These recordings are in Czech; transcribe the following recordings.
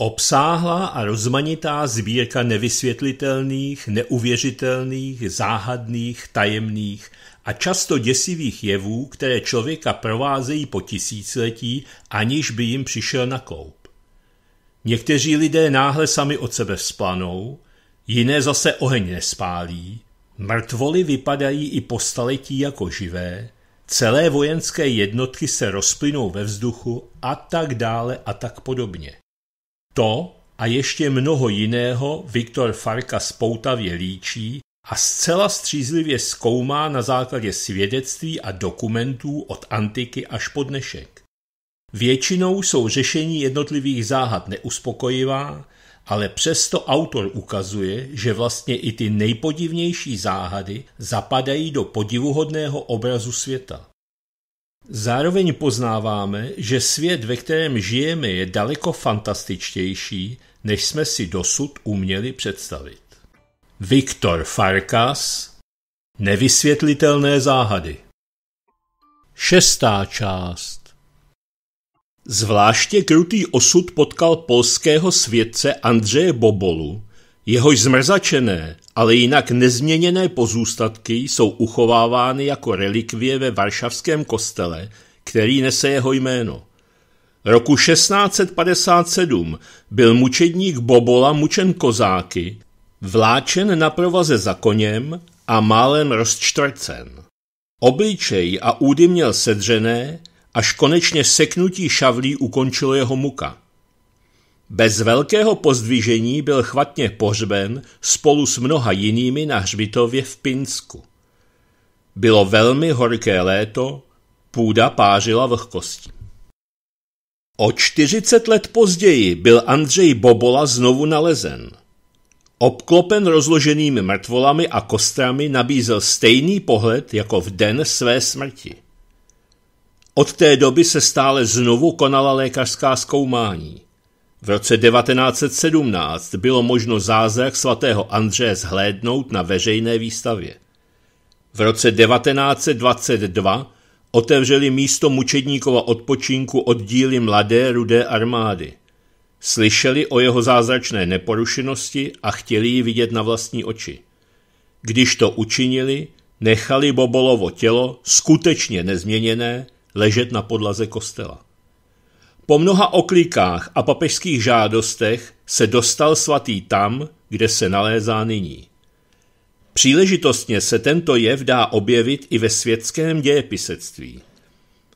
Obsáhlá a rozmanitá sbírka nevysvětlitelných, neuvěřitelných, záhadných, tajemných a často děsivých jevů, které člověka provázejí po tisíciletí, aniž by jim přišel na koup. Někteří lidé náhle sami od sebe vzplanou, jiné zase oheň nespálí, mrtvoly vypadají i po staletí jako živé, celé vojenské jednotky se rozplynou ve vzduchu a tak dále a tak podobně. To a ještě mnoho jiného Viktor Farka spoutavě líčí a zcela střízlivě zkoumá na základě svědectví a dokumentů od antiky až po dnešek. Většinou jsou řešení jednotlivých záhad neuspokojivá, ale přesto autor ukazuje, že vlastně i ty nejpodivnější záhady zapadají do podivuhodného obrazu světa. Zároveň poznáváme, že svět, ve kterém žijeme, je daleko fantastičtější, než jsme si dosud uměli představit. Viktor Farkas Nevysvětlitelné záhady Šestá část Zvláště krutý osud potkal polského svědce Andřeje Bobolu, Jehož zmrzačené, ale jinak nezměněné pozůstatky jsou uchovávány jako relikvie ve varšavském kostele, který nese jeho jméno. Roku 1657 byl mučedník Bobola mučen kozáky, vláčen na provaze za koněm a málem rozčtvrcen. Obličej a údy měl sedřené, až konečně seknutí šavlí ukončilo jeho muka. Bez velkého pozdvižení byl chvatně pohřben spolu s mnoha jinými na hřbitově v Pinsku. Bylo velmi horké léto, půda pářila vlhkostí. O 40 let později byl Andřej Bobola znovu nalezen. Obklopen rozloženými mrtvolami a kostrami nabízel stejný pohled jako v den své smrti. Od té doby se stále znovu konala lékařská zkoumání. V roce 1917 bylo možno zázrak svatého Andřeje zhlédnout na veřejné výstavě. V roce 1922 otevřeli místo mučedníkova odpočinku oddíly mladé rudé armády. Slyšeli o jeho zázračné neporušenosti a chtěli ji vidět na vlastní oči. Když to učinili, nechali Bobolovo tělo, skutečně nezměněné, ležet na podlaze kostela. Po mnoha oklikách a papežských žádostech se dostal svatý tam, kde se nalézá nyní. Příležitostně se tento jev dá objevit i ve světském dějepisectví.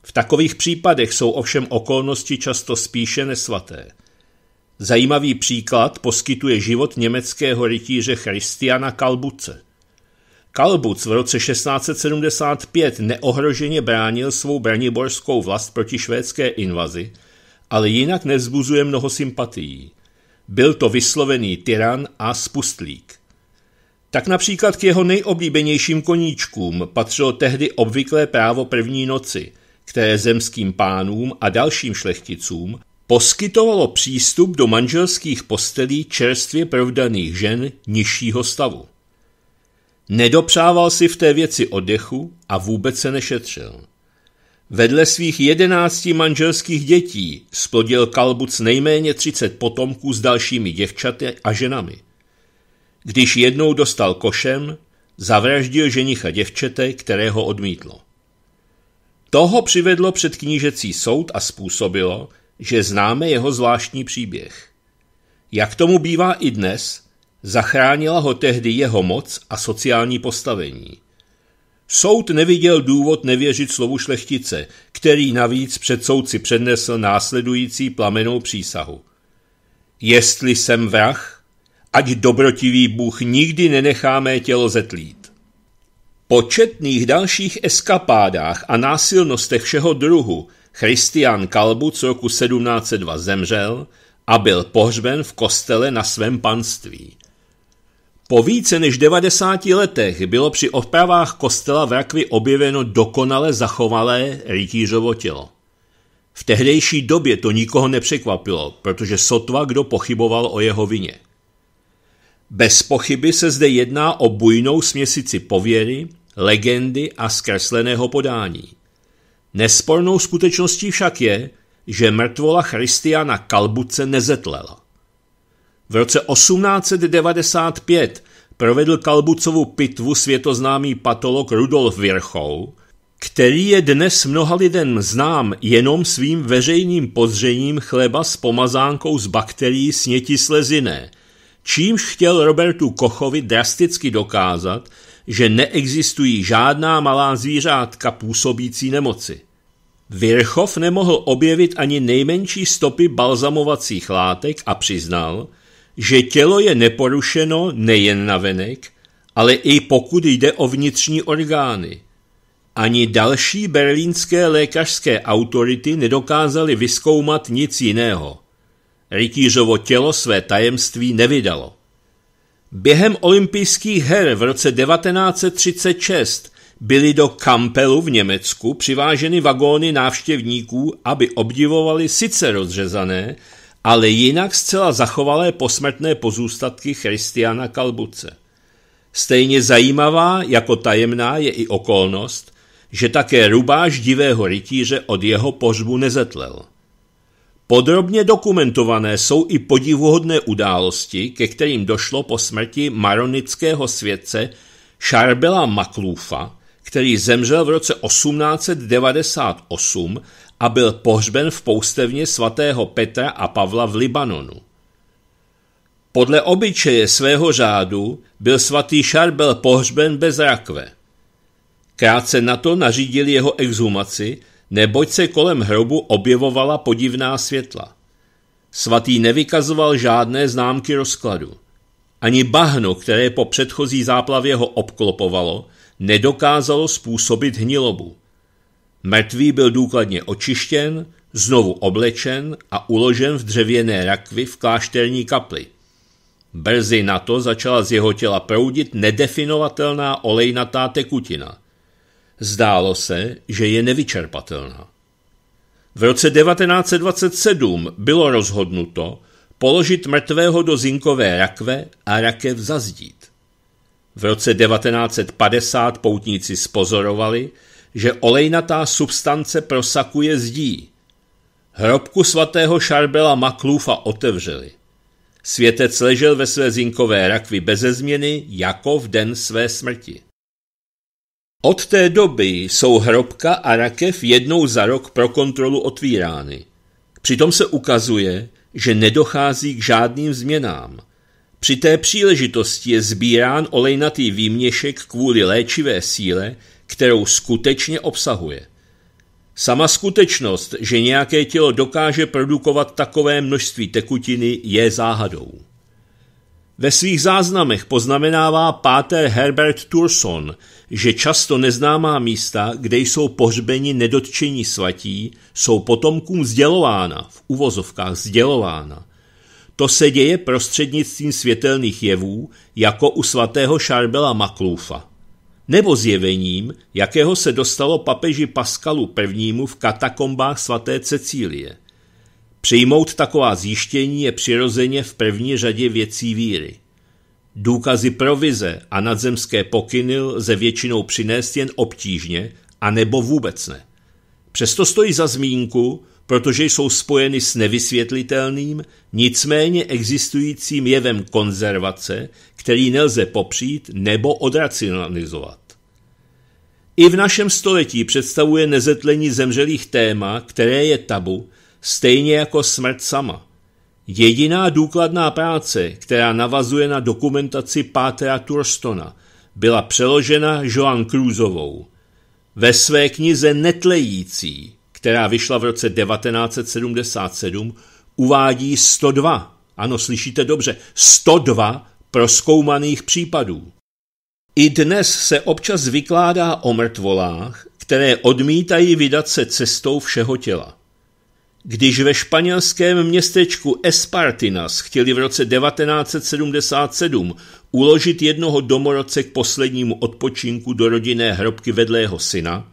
V takových případech jsou ovšem okolnosti často spíše nesvaté. Zajímavý příklad poskytuje život německého rytíře Christiana Kalbuce. Kalbuc v roce 1675 neohroženě bránil svou braniborskou vlast proti švédské invazi – ale jinak nevzbuzuje mnoho sympatií. Byl to vyslovený tyran a spustlík. Tak například k jeho nejoblíbenějším koníčkům patřilo tehdy obvyklé právo první noci, které zemským pánům a dalším šlechticům poskytovalo přístup do manželských postelí čerstvě provdaných žen nižšího stavu. Nedopřával si v té věci oddechu a vůbec se nešetřil. Vedle svých jedenácti manželských dětí splodil Kalbuc nejméně třicet potomků s dalšími děvčaty a ženami. Když jednou dostal košem, zavraždil ženicha děvčete, kterého odmítlo. Toho přivedlo před knížecí soud a způsobilo, že známe jeho zvláštní příběh. Jak tomu bývá i dnes, zachránila ho tehdy jeho moc a sociální postavení – Soud neviděl důvod nevěřit slovu šlechtice, který navíc před soudci přednesl následující plamenou přísahu. Jestli jsem vrah, ať dobrotivý Bůh nikdy nenechá mé tělo zetlít. Po četných dalších eskapádách a násilnostech všeho druhu Christian Kalbuc roku 1702 zemřel a byl pohřben v kostele na svém panství. Po více než 90 letech bylo při opravách kostela v Rakvi objeveno dokonale zachovalé rytířovo tělo. V tehdejší době to nikoho nepřekvapilo, protože sotva kdo pochyboval o jeho vině. Bez pochyby se zde jedná o bujnou směsici pověry, legendy a zkresleného podání. Nespornou skutečností však je, že mrtvola Christiana Kalbuce nezetlela. V roce 1895 provedl Kalbucovu pitvu světoznámý patolog Rudolf Virchow, který je dnes mnoha lidem znám jenom svým veřejným pozřením chleba s pomazánkou z bakterií sněti sleziné, čímž chtěl Robertu Kochovi drasticky dokázat, že neexistují žádná malá zvířátka působící nemoci. Virchov nemohl objevit ani nejmenší stopy balzamovacích látek a přiznal – že tělo je neporušeno nejen na venek, ale i pokud jde o vnitřní orgány. Ani další berlínské lékařské autority nedokázaly vyskoumat nic jiného. Rytířovo tělo své tajemství nevydalo. Během olympijských her v roce 1936 byly do Kampelu v Německu přiváženy vagóny návštěvníků, aby obdivovali sice rozřezané, ale jinak zcela zachovalé posmrtné pozůstatky Christiana Kalbuce. Stejně zajímavá jako tajemná je i okolnost, že také rubáž divého rytíře od jeho pořbu nezetlel. Podrobně dokumentované jsou i podivuhodné události, ke kterým došlo po smrti maronického svědce Šarbela Maklúfa, který zemřel v roce 1898 a byl pohřben v poustevně svatého Petra a Pavla v Libanonu. Podle obyčeje svého řádu byl svatý Šarbel pohřben bez rakve. Krátce na to nařídili jeho exhumaci, neboť se kolem hrobu objevovala podivná světla. Svatý nevykazoval žádné známky rozkladu. Ani bahno, které po předchozí záplavě ho obklopovalo, nedokázalo způsobit hnilobu. Mrtvý byl důkladně očištěn, znovu oblečen a uložen v dřevěné rakvi v klášterní kapli. Brzy na to začala z jeho těla proudit nedefinovatelná olejnatá tekutina. Zdálo se, že je nevyčerpatelná. V roce 1927 bylo rozhodnuto položit mrtvého do zinkové rakve a rakev zazdít. V roce 1950 poutníci spozorovali, že olejnatá substance prosakuje zdí. Hrobku svatého Šarbela Maklůfa otevřeli. Světec ležel ve své zinkové rakvi beze změny jako v den své smrti. Od té doby jsou hrobka a rakev jednou za rok pro kontrolu otvírány. Přitom se ukazuje, že nedochází k žádným změnám. Při té příležitosti je sbírán olejnatý výměšek kvůli léčivé síle, kterou skutečně obsahuje. Sama skutečnost, že nějaké tělo dokáže produkovat takové množství tekutiny, je záhadou. Ve svých záznamech poznamenává páter Herbert Turson, že často neznámá místa, kde jsou pohřbeni nedotčení svatí, jsou potomkům sdělována, v uvozovkách sdělována. To se děje prostřednictvím světelných jevů, jako u svatého Šarbela Makloufa nebo zjevením, jakého se dostalo papeži Paskalu I. v katakombách svaté Cecílie. Přijmout taková zjištění je přirozeně v první řadě věcí víry. Důkazy provize a nadzemské pokyny lze většinou přinést jen obtížně a nebo vůbec ne. Přesto stojí za zmínku, protože jsou spojeny s nevysvětlitelným, nicméně existujícím jevem konzervace, který nelze popřít nebo odracionalizovat. I v našem století představuje nezetlení zemřelých téma, které je tabu, stejně jako smrt sama. Jediná důkladná práce, která navazuje na dokumentaci Pátra Turstona, byla přeložena Joan Cruzovou. Ve své knize Netlející která vyšla v roce 1977, uvádí 102, ano, slyšíte dobře, 102 proskoumaných případů. I dnes se občas vykládá o mrtvolách, které odmítají vydat se cestou všeho těla. Když ve španělském městečku Espartinas chtěli v roce 1977 uložit jednoho domorodce k poslednímu odpočinku do rodinné hrobky vedlého syna,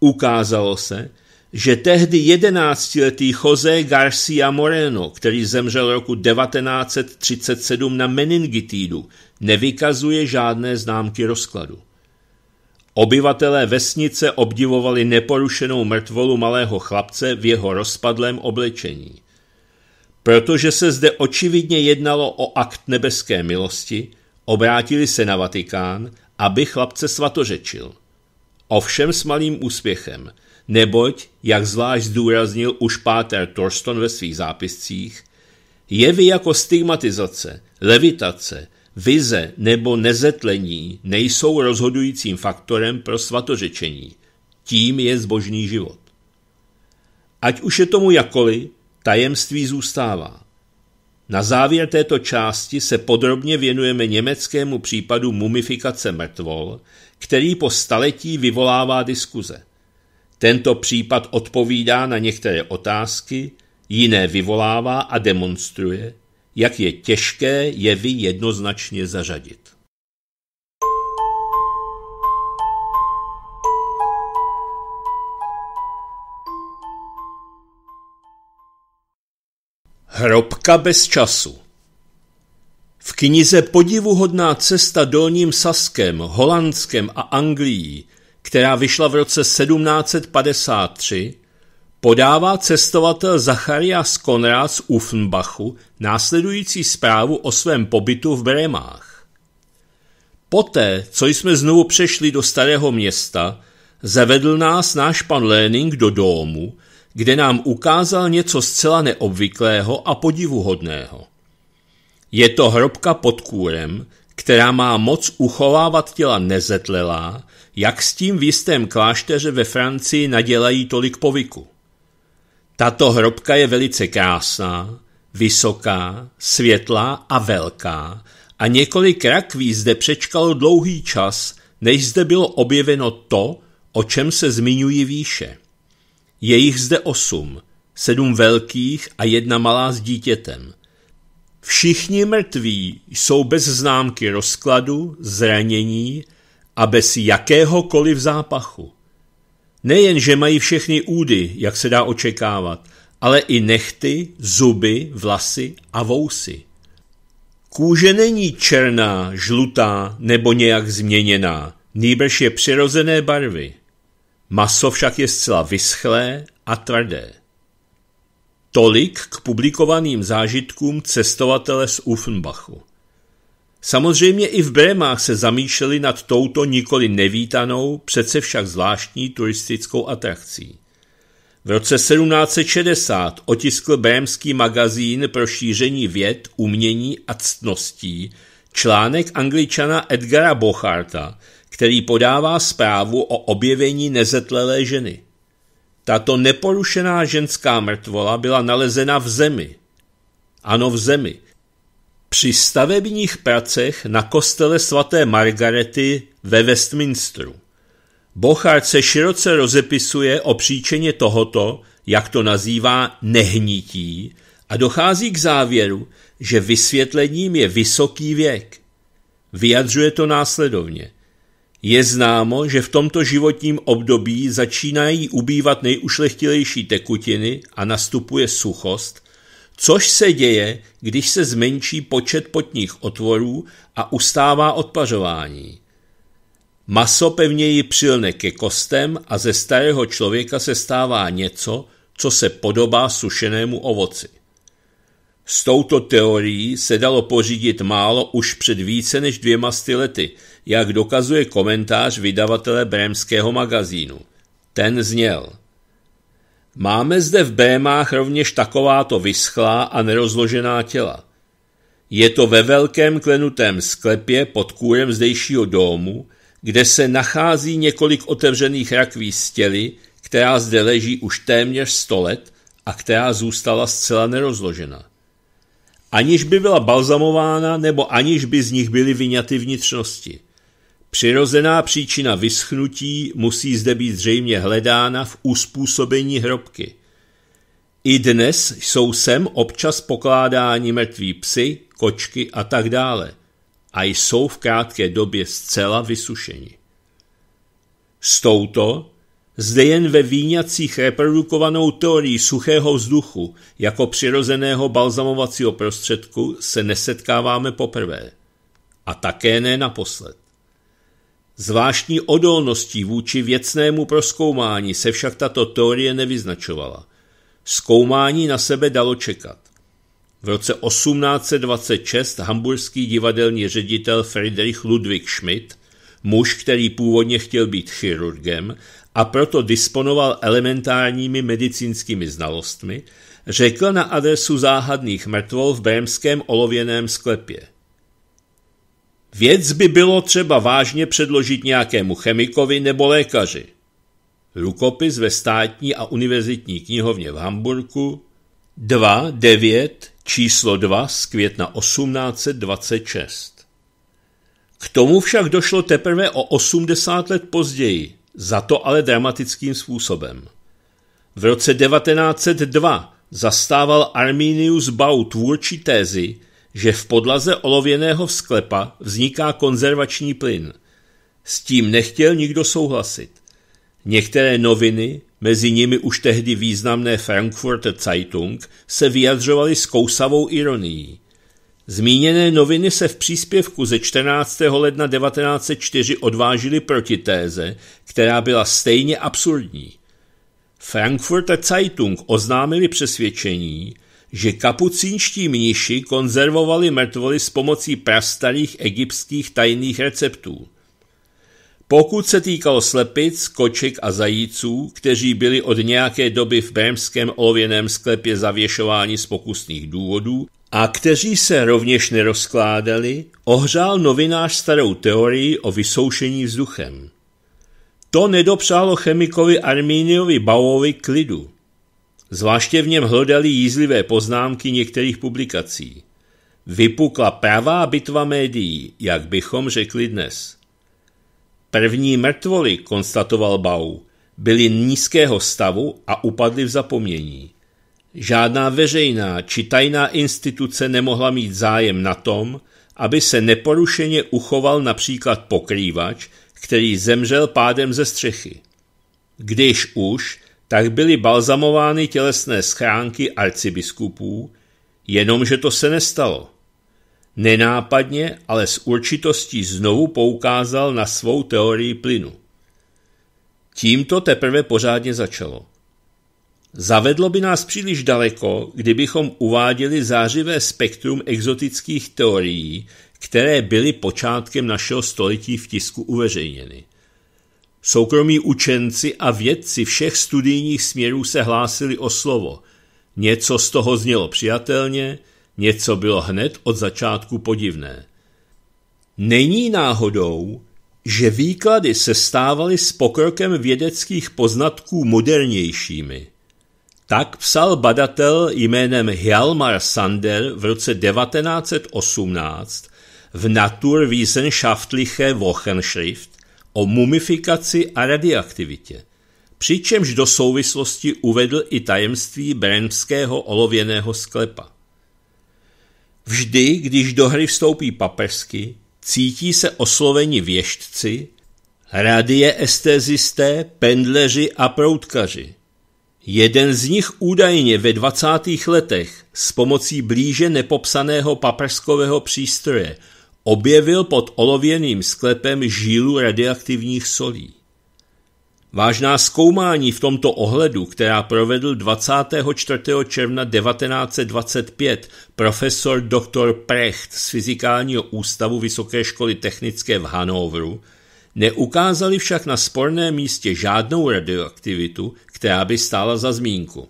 ukázalo se, že tehdy jedenáctiletý Jose Garcia Moreno, který zemřel roku 1937 na meningitídu, nevykazuje žádné známky rozkladu. Obyvatelé vesnice obdivovali neporušenou mrtvolu malého chlapce v jeho rozpadlém oblečení. Protože se zde očividně jednalo o akt nebeské milosti, obrátili se na Vatikán, aby chlapce svatořečil. Ovšem s malým úspěchem – neboť, jak zvlášť zdůraznil už Páter Torston ve svých zápiscích, jevy jako stigmatizace, levitace, vize nebo nezetlení nejsou rozhodujícím faktorem pro svatořečení. Tím je zbožný život. Ať už je tomu jakoli, tajemství zůstává. Na závěr této části se podrobně věnujeme německému případu mumifikace mrtvol, který po staletí vyvolává diskuze. Tento případ odpovídá na některé otázky, jiné vyvolává a demonstruje, jak je těžké jevy jednoznačně zařadit. Hrobka bez času V knize Podivuhodná cesta dolním Saskem, Holandskem a Anglií která vyšla v roce 1753, podává cestovatel Zacharias Konrad z Ufenbachu následující zprávu o svém pobytu v Bremách. Poté, co jsme znovu přešli do starého města, zavedl nás náš pan Léning do domu, kde nám ukázal něco zcela neobvyklého a podivuhodného. Je to hrobka pod kůrem, která má moc uchovávat těla nezetlelá, jak s tím v jistém klášteře ve Francii nadělají tolik povyku. Tato hrobka je velice krásná, vysoká, světlá a velká a několik rakví zde přečkalo dlouhý čas, než zde bylo objeveno to, o čem se zmiňují výše. Je jich zde osm, sedm velkých a jedna malá s dítětem. Všichni mrtví jsou bez známky rozkladu, zranění, a bez jakéhokoliv zápachu. Nejenže mají všechny údy, jak se dá očekávat, ale i nechty, zuby, vlasy a vousy. Kůže není černá, žlutá nebo nějak změněná, nýbrž je přirozené barvy. Maso však je zcela vyschlé a tvrdé. Tolik k publikovaným zážitkům cestovatele z Ufenbachu. Samozřejmě i v Brémách se zamýšleli nad touto nikoli nevítanou, přece však zvláštní turistickou atrakcí. V roce 1760 otiskl brémský magazín pro šíření věd, umění a ctností článek angličana Edgara Bocharta, který podává zprávu o objevení nezetlelé ženy. Tato neporušená ženská mrtvola byla nalezena v zemi. Ano, v zemi – při stavebních pracech na kostele svaté Margarety ve Westminsteru. Bochard se široce rozepisuje o příčině tohoto, jak to nazývá, nehnití a dochází k závěru, že vysvětlením je vysoký věk. Vyjadřuje to následovně. Je známo, že v tomto životním období začínají ubývat nejušlechtilejší tekutiny a nastupuje suchost – což se děje, když se zmenší počet potních otvorů a ustává odpařování. Maso pevněji přilne ke kostem a ze starého člověka se stává něco, co se podobá sušenému ovoci. S touto teorií se dalo pořídit málo už před více než dvěma lety, jak dokazuje komentář vydavatele brémského magazínu. Ten zněl – Máme zde v Bémách rovněž takováto vyschlá a nerozložená těla. Je to ve velkém klenutém sklepě pod kůrem zdejšího domu, kde se nachází několik otevřených rakví z těly, která zde leží už téměř sto let a která zůstala zcela nerozložena. Aniž by byla balzamována nebo aniž by z nich byly vyňaty vnitřnosti – Přirozená příčina vyschnutí musí zde být zřejmě hledána v uspůsobení hrobky. I dnes jsou sem občas pokládáni mrtví psy, kočky a tak dále a jsou v krátké době zcela vysušeni. S touto, zde jen ve výňacích reprodukovanou teorií suchého vzduchu jako přirozeného balzamovacího prostředku se nesetkáváme poprvé a také ne naposled. Zvláštní odolností vůči věcnému proskoumání se však tato teorie nevyznačovala. Zkoumání na sebe dalo čekat. V roce 1826 hamburský divadelní ředitel Friedrich Ludwig Schmidt, muž, který původně chtěl být chirurgem a proto disponoval elementárními medicínskými znalostmi, řekl na adresu záhadných mrtvol v brémském olověném sklepě – Věc by bylo třeba vážně předložit nějakému chemikovi nebo lékaři. Rukopis ve státní a univerzitní knihovně v Hamburgu 2.9 číslo 2 z května 1826. K tomu však došlo teprve o 80 let později, za to ale dramatickým způsobem. V roce 1902 zastával Arminius Bau tvůrčí tézy, že v podlaze olověného sklepa vzniká konzervační plyn. S tím nechtěl nikdo souhlasit. Některé noviny, mezi nimi už tehdy významné Frankfurter Zeitung, se vyjadřovaly s kousavou ironií. Zmíněné noviny se v příspěvku ze 14. ledna 1904 odvážily proti téze, která byla stejně absurdní. Frankfurter Zeitung oznámili přesvědčení, že kapucínští mniši konzervovali mrtvoly s pomocí prastarých egyptských tajných receptů. Pokud se týkalo slepic, koček a zajíců, kteří byli od nějaké doby v brémském olověném sklepě zavěšováni z pokusných důvodů a kteří se rovněž nerozkládali, ohřál novinář starou teorii o vysoušení vzduchem. To nedopřálo chemikovi Armíniovi Bauovi klidu. Zvláště v něm hledali jízlivé poznámky některých publikací. Vypukla pravá bitva médií, jak bychom řekli dnes. První mrtvoly, konstatoval Bau, byly nízkého stavu a upadly v zapomnění. Žádná veřejná či tajná instituce nemohla mít zájem na tom, aby se neporušeně uchoval například pokrývač, který zemřel pádem ze střechy. Když už, tak byly balzamovány tělesné schránky arcibiskupů, jenomže to se nestalo. Nenápadně, ale s určitostí znovu poukázal na svou teorii plynu. Tímto teprve pořádně začalo. Zavedlo by nás příliš daleko, kdybychom uváděli zářivé spektrum exotických teorií, které byly počátkem našeho století v tisku uveřejněny. Soukromí učenci a vědci všech studijních směrů se hlásili o slovo. Něco z toho znělo přijatelně, něco bylo hned od začátku podivné. Není náhodou, že výklady se stávaly s pokrokem vědeckých poznatků modernějšími. Tak psal badatel jménem Hjalmar Sander v roce 1918 v Naturwissenschaftliche Wochenschrift, o mumifikaci a radioaktivitě, přičemž do souvislosti uvedl i tajemství bremského olověného sklepa. Vždy, když do hry vstoupí papežsky, cítí se osloveni věštci, radieestezisté, pendleři a proutkaři. Jeden z nich údajně ve 20. letech s pomocí blíže nepopsaného paprskového přístroje objevil pod olověným sklepem žílu radioaktivních solí. Vážná zkoumání v tomto ohledu, která provedl 24. června 1925 profesor dr. Precht z Fyzikálního ústavu Vysoké školy technické v Hanovru, neukázali však na sporném místě žádnou radioaktivitu, která by stála za zmínku.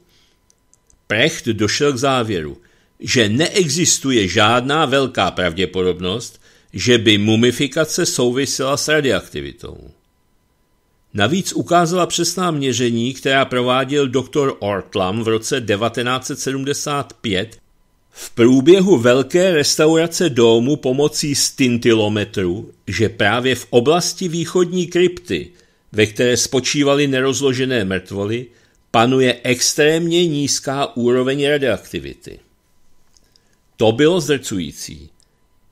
Precht došel k závěru, že neexistuje žádná velká pravděpodobnost, že by mumifikace souvisela s radioaktivitou. Navíc ukázala přesná měření, která prováděl doktor Ortlam v roce 1975 v průběhu velké restaurace domu pomocí stintilometru, že právě v oblasti východní krypty, ve které spočívaly nerozložené mrtvoly, panuje extrémně nízká úroveň radioaktivity. To bylo zrcující –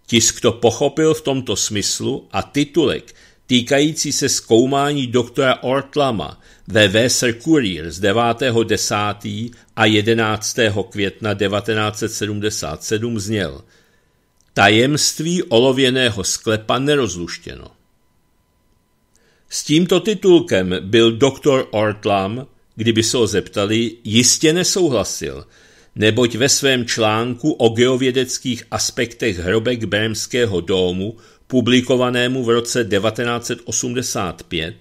Tisk to pochopil v tomto smyslu a titulek týkající se zkoumání doktora Ortlama ve Weser Courier z 9.10. a 11. května 1977 zněl Tajemství olověného sklepa nerozluštěno. S tímto titulkem byl doktor Ortlam, kdyby se ho zeptali, jistě nesouhlasil – neboť ve svém článku o geovědeckých aspektech hrobek Bremského domu, publikovanému v roce 1985,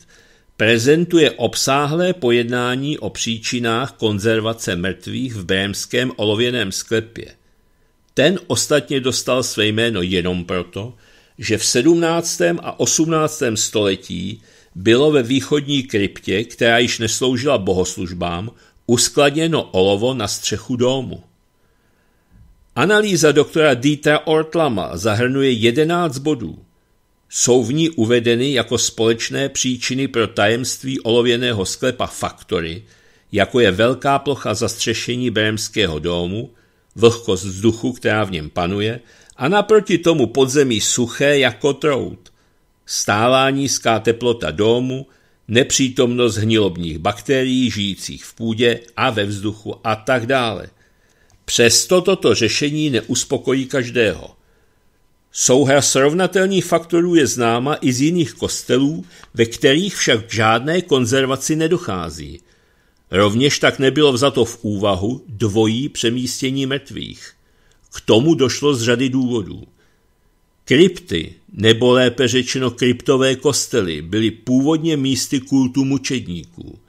prezentuje obsáhlé pojednání o příčinách konzervace mrtvých v Bremském olověném sklepě. Ten ostatně dostal své jméno jenom proto, že v 17. a 18. století bylo ve východní kryptě, která již nesloužila bohoslužbám, uskladněno olovo na střechu domu. Analýza doktora Dietra Ortlama zahrnuje 11 bodů. Jsou v ní uvedeny jako společné příčiny pro tajemství olověného sklepa faktory, jako je velká plocha zastřešení bremského domu, vlhkost vzduchu, která v něm panuje, a naproti tomu podzemí suché jako trout, stává nízká teplota domu, nepřítomnost hnilobních bakterií žijících v půdě a ve vzduchu a tak dále. Přesto toto řešení neuspokojí každého. Souhra srovnatelných faktorů je známa i z jiných kostelů, ve kterých však k žádné konzervaci nedochází. Rovněž tak nebylo vzato v úvahu dvojí přemístění mrtvých. K tomu došlo z řady důvodů. Krypty, nebo lépe řečeno kryptové kostely, byly původně místy kultu mučedníků.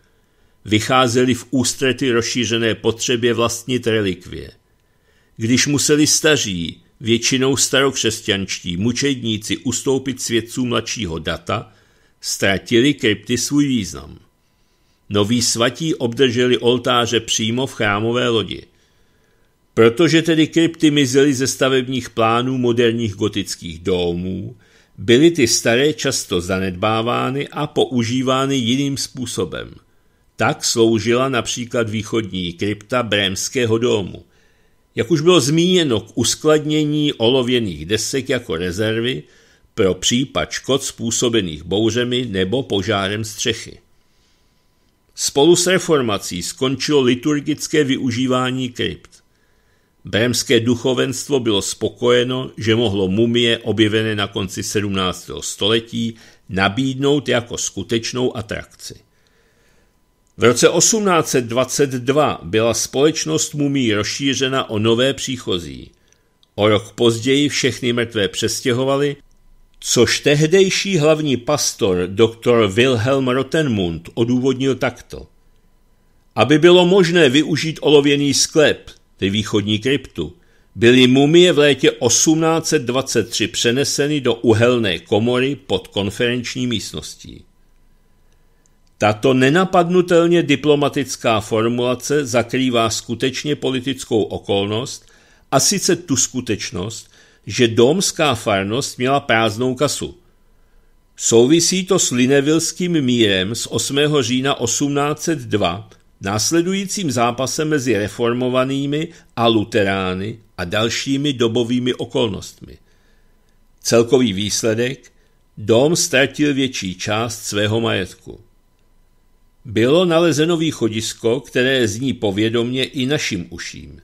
Vycházely v ústrety rozšířené potřebě vlastnit relikvie. Když museli staří, většinou starokřesťanští mučedníci ustoupit svědců mladšího data, ztratili krypty svůj význam. Noví svatí obdrželi oltáře přímo v chrámové lodi – Protože tedy krypty mizely ze stavebních plánů moderních gotických domů, byly ty staré často zanedbávány a používány jiným způsobem. Tak sloužila například východní krypta Brémského domu. Jak už bylo zmíněno k uskladnění olověných desek jako rezervy pro případ škod způsobených bouřemi nebo požárem střechy. Spolu s reformací skončilo liturgické využívání krypt. Brémské duchovenstvo bylo spokojeno, že mohlo mumie objevené na konci 17. století nabídnout jako skutečnou atrakci. V roce 1822 byla společnost mumí rozšířena o nové příchozí. O rok později všechny mrtvé přestěhovali, což tehdejší hlavní pastor dr. Wilhelm Rottenmund odůvodnil takto. Aby bylo možné využít olověný sklep, tedy východní kryptu, byly mumie v létě 1823 přeneseny do uhelné komory pod konferenční místností. Tato nenapadnutelně diplomatická formulace zakrývá skutečně politickou okolnost, a sice tu skutečnost, že domská farnost měla prázdnou kasu. Souvisí to s Linevilským mírem z 8. října 1802, Následujícím zápasem mezi reformovanými a luterány a dalšími dobovými okolnostmi. Celkový výsledek Dom ztratil větší část svého majetku. Bylo nalezeno východisko, které zní povědomně i našim uším.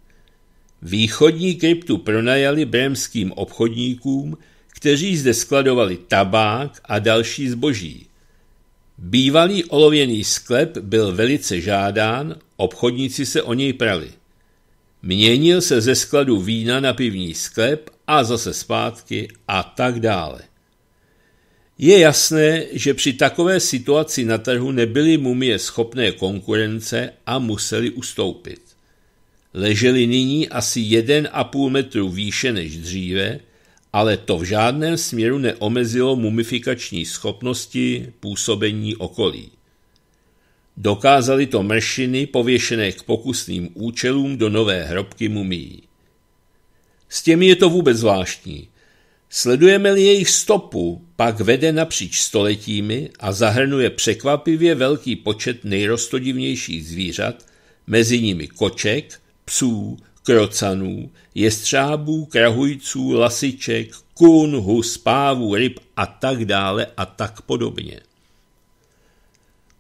Východní kryptu pronajali brémským obchodníkům, kteří zde skladovali tabák a další zboží – Bývalý olověný sklep byl velice žádán, obchodníci se o něj prali. Měnil se ze skladu vína na pivní sklep a zase zpátky a tak dále. Je jasné, že při takové situaci na trhu nebyly mumie schopné konkurence a museli ustoupit. Leželi nyní asi 1,5 metru výše než dříve, ale to v žádném směru neomezilo mumifikační schopnosti působení okolí. Dokázali to mršiny pověšené k pokusným účelům do nové hrobky mumií. S těmi je to vůbec zvláštní. Sledujeme-li jejich stopu, pak vede napříč stoletími a zahrnuje překvapivě velký počet nejrostodivnějších zvířat, mezi nimi koček, psů, krocanů, jestřábů, krahujců, lasiček, kun, hus, pávů, ryb a tak dále a tak podobně.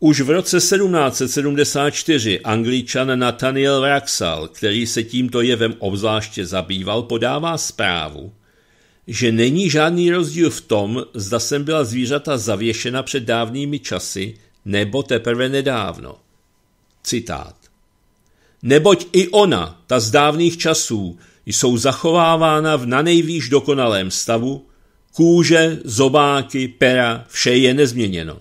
Už v roce 1774 angličan Nathaniel Wraxall, který se tímto jevem obzvláště zabýval, podává zprávu, že není žádný rozdíl v tom, zda sem byla zvířata zavěšena před dávnými časy nebo teprve nedávno. Citát neboť i ona, ta z dávných časů, jsou zachovávána v nanejvýš dokonalém stavu, kůže, zobáky, pera, vše je nezměněno.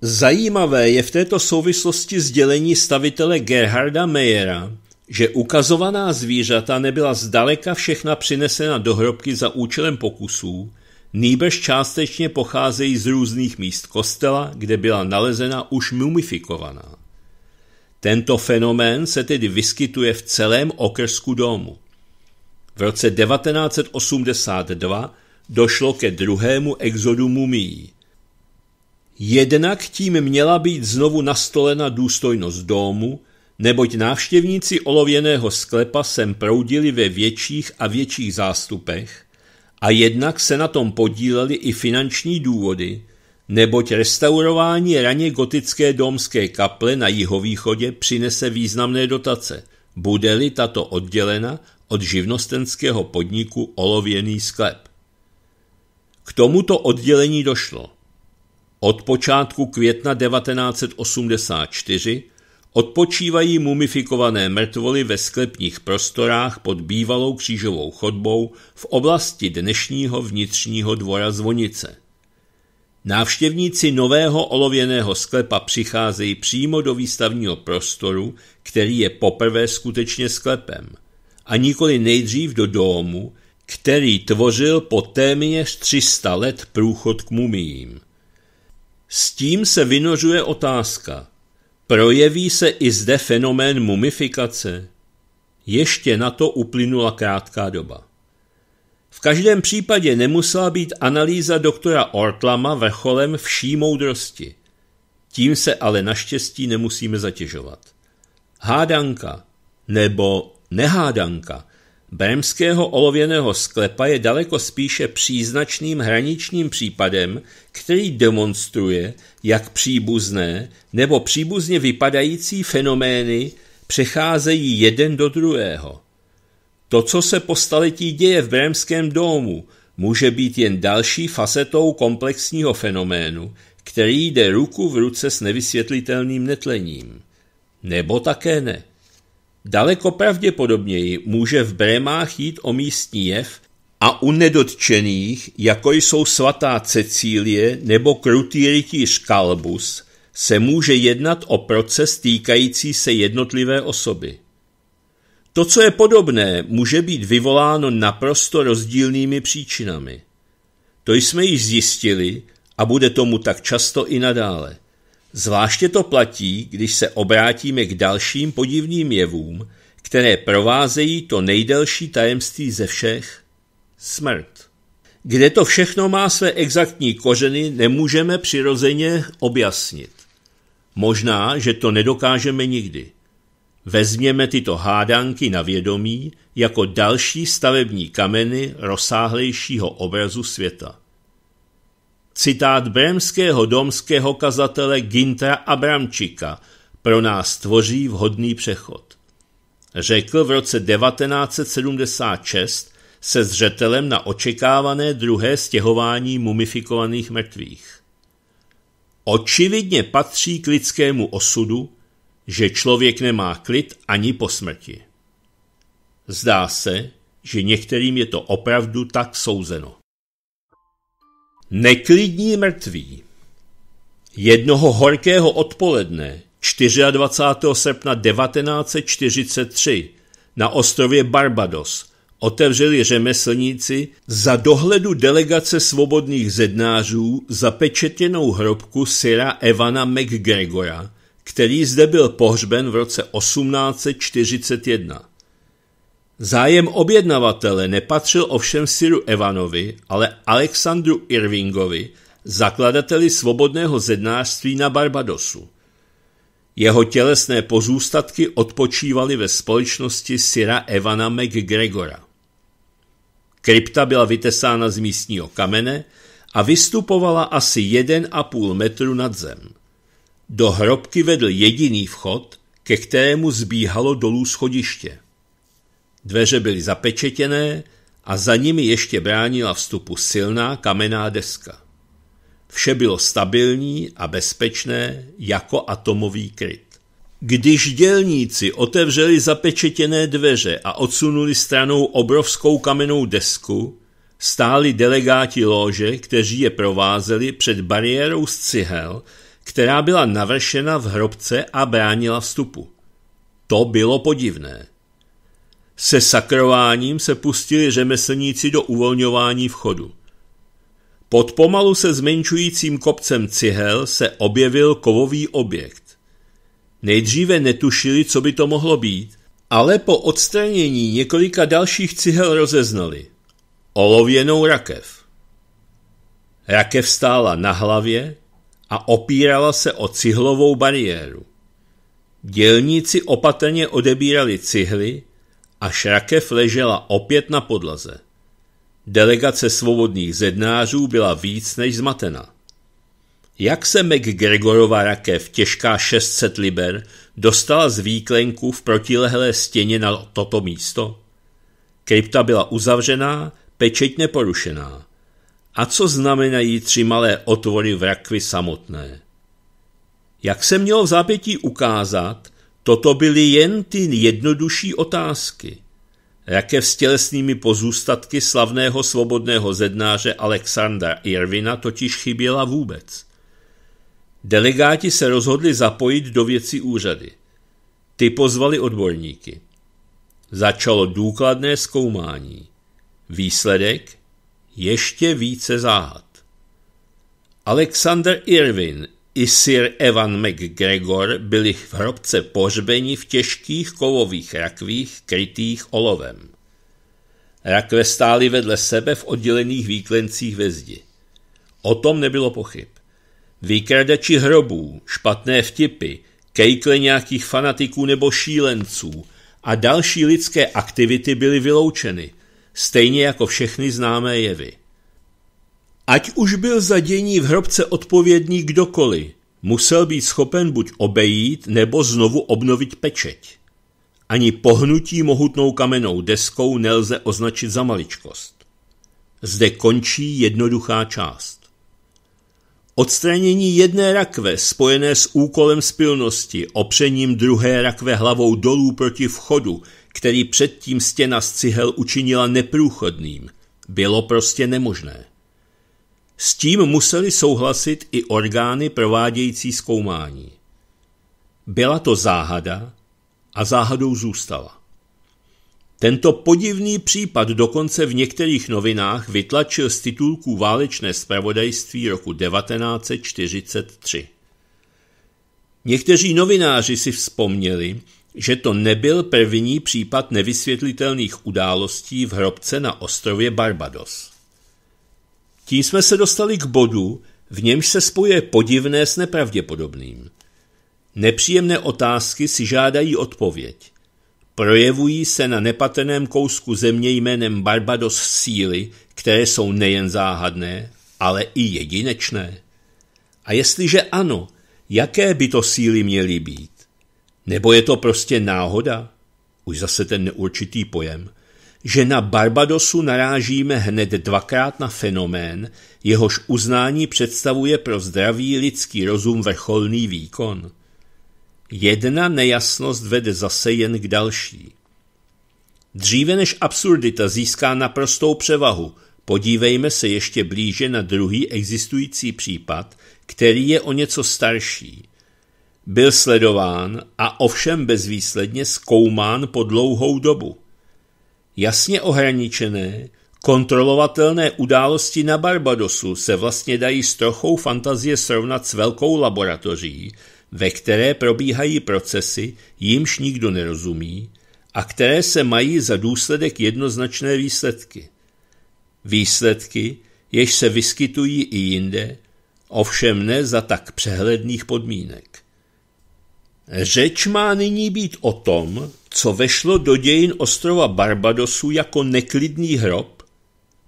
Zajímavé je v této souvislosti sdělení stavitele Gerharda Mayera, že ukazovaná zvířata nebyla zdaleka všechna přinesena do hrobky za účelem pokusů, nýbrž částečně pocházejí z různých míst kostela, kde byla nalezena už mumifikovaná. Tento fenomén se tedy vyskytuje v celém okrsku domu. V roce 1982 došlo ke druhému exodu mumií. Jednak tím měla být znovu nastolena důstojnost domu, neboť návštěvníci olověného sklepa sem proudili ve větších a větších zástupech a jednak se na tom podíleli i finanční důvody, neboť restaurování raně gotické domské kaple na jihovýchodě přinese významné dotace, bude-li tato oddělena od živnostenského podniku olověný sklep. K tomuto oddělení došlo. Od počátku května 1984 odpočívají mumifikované mrtvoly ve sklepních prostorách pod bývalou křížovou chodbou v oblasti dnešního vnitřního dvora zvonice – Návštěvníci nového olověného sklepa přicházejí přímo do výstavního prostoru, který je poprvé skutečně sklepem, a nikoli nejdřív do domu, který tvořil po téměř 300 let průchod k mumiím. S tím se vynožuje otázka. Projeví se i zde fenomén mumifikace? Ještě na to uplynula krátká doba. V každém případě nemusela být analýza doktora Ortlama vrcholem vší moudrosti. Tím se ale naštěstí nemusíme zatěžovat. Hádanka nebo nehádanka bremského olověného sklepa je daleko spíše příznačným hraničním případem, který demonstruje, jak příbuzné nebo příbuzně vypadající fenomény přecházejí jeden do druhého – to, co se po staletí děje v Brémském domu, může být jen další facetou komplexního fenoménu, který jde ruku v ruce s nevysvětlitelným netlením. Nebo také ne. Daleko pravděpodobněji může v Brémách jít o místní jev a u nedotčených, jako jsou svatá Cecílie nebo krutý rytíř Kalbus, se může jednat o proces týkající se jednotlivé osoby. To, co je podobné, může být vyvoláno naprosto rozdílnými příčinami. To jsme již zjistili a bude tomu tak často i nadále. Zvláště to platí, když se obrátíme k dalším podivným jevům, které provázejí to nejdelší tajemství ze všech – smrt. Kde to všechno má své exaktní kořeny, nemůžeme přirozeně objasnit. Možná, že to nedokážeme nikdy – Vezměme tyto hádanky na vědomí jako další stavební kameny rozsáhlejšího obrazu světa. Citát brémského domského kazatele Gintra Abramčika pro nás tvoří vhodný přechod. Řekl v roce 1976 se zřetelem na očekávané druhé stěhování mumifikovaných mrtvých. Očividně patří k lidskému osudu, že člověk nemá klid ani po smrti. Zdá se, že některým je to opravdu tak souzeno. Neklidní mrtví Jednoho horkého odpoledne 24. srpna 1943 na ostrově Barbados otevřeli řemeslníci za dohledu delegace svobodných zednářů zapečetěnou hrobku syra Evana McGregora, který zde byl pohřben v roce 1841. Zájem objednavatele nepatřil ovšem Siru Evanovi, ale Alexandru Irvingovi, zakladateli svobodného zednářství na Barbadosu. Jeho tělesné pozůstatky odpočívaly ve společnosti Sira Evana McGregora. Krypta byla vytesána z místního kamene a vystupovala asi 1,5 metru nad zem. Do hrobky vedl jediný vchod, ke kterému zbíhalo dolů schodiště. Dveře byly zapečetěné a za nimi ještě bránila vstupu silná kamenná deska. Vše bylo stabilní a bezpečné jako atomový kryt. Když dělníci otevřeli zapečetěné dveře a odsunuli stranou obrovskou kamennou desku, stáli delegáti lože, kteří je provázeli před bariérou z cihel, která byla navršena v hrobce a bránila vstupu. To bylo podivné. Se sakrováním se pustili řemeslníci do uvolňování vchodu. Pod pomalu se zmenšujícím kopcem cihel se objevil kovový objekt. Nejdříve netušili, co by to mohlo být, ale po odstranění několika dalších cihel rozeznali. Olověnou rakev. Rakev stála na hlavě, a opírala se o cihlovou bariéru. Dělníci opatrně odebírali cihly a šrakev ležela opět na podlaze. Delegace svobodných zednářů byla víc než zmatena. Jak se McGregorova rakev těžká 600 liber dostala z výklenku v protilehlé stěně na toto místo? Krypta byla uzavřená, pečeť neporušená. A co znamenají tři malé otvory v rakvi samotné? Jak se mělo v zápětí ukázat, toto byly jen ty jednodušší otázky. Rakev s tělesnými pozůstatky slavného svobodného zednáře Alexandra Irvina totiž chyběla vůbec. Delegáti se rozhodli zapojit do věci úřady. Ty pozvali odborníky. Začalo důkladné zkoumání. Výsledek? ještě více záhad. Alexander Irwin i Sir Evan McGregor byli v hrobce pohřbeni v těžkých kovových rakvích krytých olovem. Rakve stály vedle sebe v oddělených výklencích ve zdi. O tom nebylo pochyb. Výkradači hrobů, špatné vtipy, kejkle nějakých fanatiků nebo šílenců a další lidské aktivity byly vyloučeny – stejně jako všechny známé jevy. Ať už byl za dění v hrobce odpovědný kdokoliv, musel být schopen buď obejít nebo znovu obnovit pečeť. Ani pohnutí mohutnou kamenou deskou nelze označit za maličkost. Zde končí jednoduchá část. Odstranění jedné rakve spojené s úkolem spilnosti, opřením druhé rakve hlavou dolů proti vchodu, který předtím stěna z cihel učinila neprůchodným, bylo prostě nemožné. S tím museli souhlasit i orgány provádějící zkoumání. Byla to záhada a záhadou zůstala. Tento podivný případ dokonce v některých novinách vytlačil z titulků válečné spravodajství roku 1943. Někteří novináři si vzpomněli, že to nebyl první případ nevysvětlitelných událostí v hrobce na ostrově Barbados. Tím jsme se dostali k bodu, v němž se spojuje podivné s nepravděpodobným. Nepříjemné otázky si žádají odpověď. Projevují se na nepatrném kousku země jménem Barbados síly, které jsou nejen záhadné, ale i jedinečné. A jestliže ano, jaké by to síly měly být? Nebo je to prostě náhoda? Už zase ten neurčitý pojem že na Barbadosu narážíme hned dvakrát na fenomén, jehož uznání představuje pro zdravý lidský rozum vrcholný výkon. Jedna nejasnost vede zase jen k další. Dříve než absurdita získá naprostou převahu, podívejme se ještě blíže na druhý existující případ, který je o něco starší. Byl sledován a ovšem bezvýsledně zkoumán po dlouhou dobu. Jasně ohraničené, kontrolovatelné události na Barbadosu se vlastně dají s trochou fantazie srovnat s velkou laboratoří, ve které probíhají procesy, jimž nikdo nerozumí, a které se mají za důsledek jednoznačné výsledky. Výsledky, jež se vyskytují i jinde, ovšem ne za tak přehledných podmínek. Řeč má nyní být o tom, co vešlo do dějin ostrova Barbadosu jako neklidný hrob,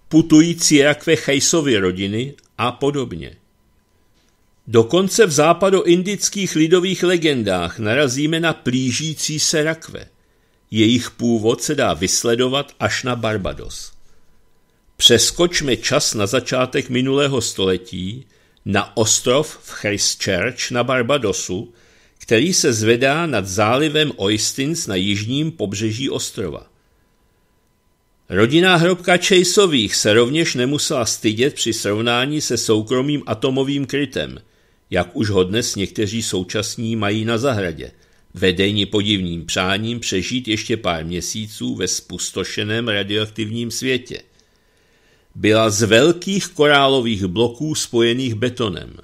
putující rakve Chejsovy rodiny a podobně. Dokonce v západoindických lidových legendách narazíme na plížící se rakve. Jejich původ se dá vysledovat až na Barbados. Přeskočme čas na začátek minulého století na ostrov v Christchurch na Barbadosu, který se zvedá nad zálivem Oistins na jižním pobřeží ostrova. Rodina hrobka Chaseových se rovněž nemusela stydět při srovnání se soukromým atomovým krytem, jak už ho dnes někteří současní mají na zahradě, vedení podivným přáním přežít ještě pár měsíců ve spustošeném radioaktivním světě. Byla z velkých korálových bloků spojených betonem.